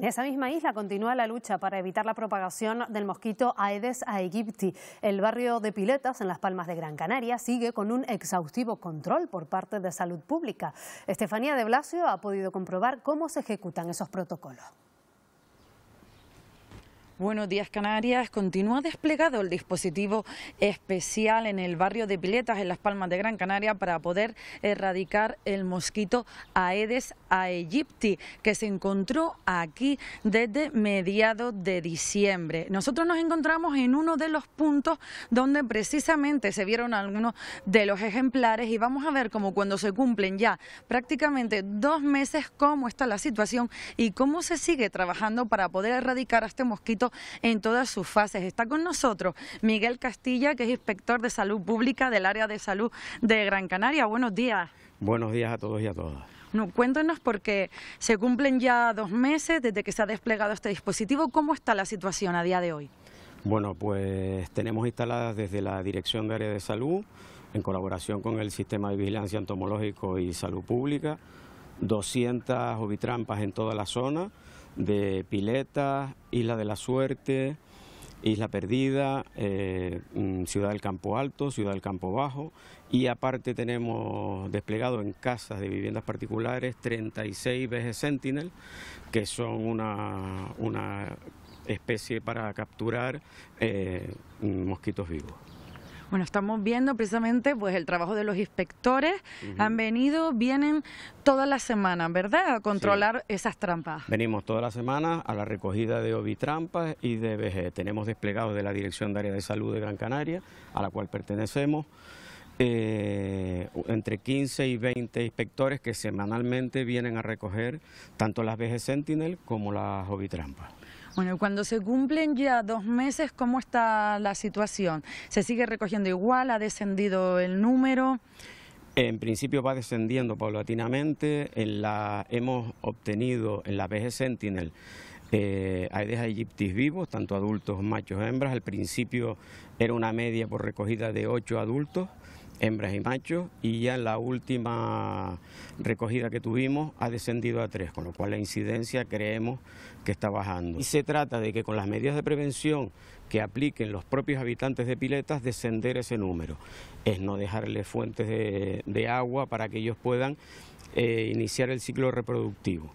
En esa misma isla continúa la lucha para evitar la propagación del mosquito Aedes aegypti. El barrio de Piletas, en las Palmas de Gran Canaria, sigue con un exhaustivo control por parte de Salud Pública. Estefanía de Blasio ha podido comprobar cómo se ejecutan esos protocolos. Buenos días Canarias. Continúa desplegado el dispositivo especial en el barrio de Piletas, en Las Palmas de Gran Canaria, para poder erradicar el mosquito Aedes aegypti, que se encontró aquí desde mediados de diciembre. Nosotros nos encontramos en uno de los puntos donde precisamente se vieron algunos de los ejemplares y vamos a ver cómo cuando se cumplen ya prácticamente dos meses, cómo está la situación y cómo se sigue trabajando para poder erradicar a este mosquito en todas sus fases. Está con nosotros Miguel Castilla, que es inspector de salud pública del área de salud de Gran Canaria. Buenos días. Buenos días a todos y a todas. No, cuéntanos porque se cumplen ya dos meses desde que se ha desplegado este dispositivo. ¿Cómo está la situación a día de hoy? Bueno, pues tenemos instaladas desde la Dirección de Área de Salud, en colaboración con el Sistema de Vigilancia Entomológico y Salud Pública, 200 ovitrampas en toda la zona, de Pileta, Isla de la Suerte, Isla Perdida, eh, mm, Ciudad del Campo Alto, Ciudad del Campo Bajo y aparte tenemos desplegado en casas de viviendas particulares 36 vejes Sentinel, que son una, especie para capturar eh, mm, mosquitos vivos. Bueno, estamos viendo precisamente pues el trabajo de los inspectores. Han venido, vienen todas las semanas, ¿verdad? A controlar esas trampas. Venimos todas las semanas a la recogida de ovitrampas y de BG. Tenemos desplegados de la Dirección de Área de Salud de Gran Canaria, a la cual pertenecemos. Eh, entre 15 y 20 inspectores que semanalmente vienen a recoger tanto las BG Sentinel como las ovitrampas. Bueno, cuando se cumplen ya dos meses, ¿cómo está la situación? ¿Se sigue recogiendo igual? ¿Ha descendido el número? En principio va descendiendo paulatinamente. la, hemos obtenido en la BG Sentinel eh, Aedes aegyptis vivos, tanto adultos, machos, hembras. Al principio era una media por recogida de ocho adultos hembras y machos, y ya en la última recogida que tuvimos ha descendido a tres, con lo cual la incidencia creemos que está bajando. Y se trata de que con las medidas de prevención que apliquen los propios habitantes de piletas, descender ese número. Es no dejarles fuentes de, agua para que ellos puedan eh, iniciar el ciclo reproductivo.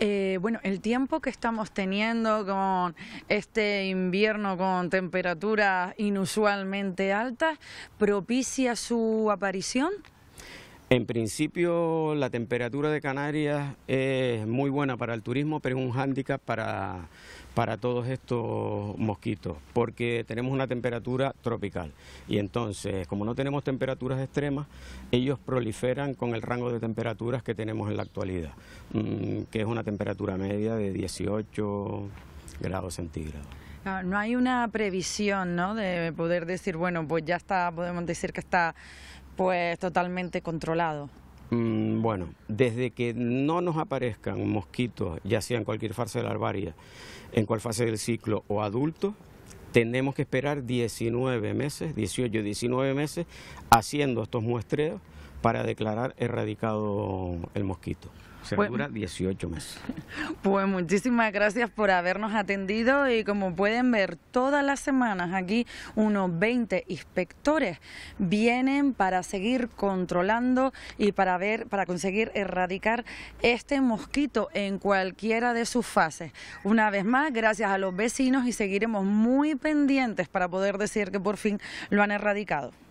Eh, bueno, el tiempo que estamos teniendo con este invierno con temperaturas inusualmente altas propicia su aparición. En principio la temperatura de Canarias es muy buena para el turismo, pero es un hándicap para, para todos estos mosquitos, porque tenemos una temperatura tropical. Y entonces, como no tenemos temperaturas extremas, ellos proliferan con el rango de temperaturas que tenemos en la actualidad, mm, que es una temperatura media de 18 grados centígrados. Ah, no hay una previsión, ¿no? De poder decir, bueno, pues ya está, podemos decir que está pues totalmente controlado. Mm, bueno, desde que no nos aparezcan mosquitos, ya sea en cualquier fase de la larvaria, en cual fase del ciclo o adulto, tenemos que esperar 19 meses, 18, 19 meses haciendo estos muestreos para declarar erradicado el mosquito. Se pues, dura 18 meses. Pues muchísimas gracias por habernos atendido y como pueden ver, todas las semanas aquí unos 20 inspectores vienen para seguir controlando y para ver para conseguir erradicar este mosquito en cualquiera de sus fases. Una vez más, gracias a los vecinos y seguiremos muy pendientes para poder decir que por fin lo han erradicado.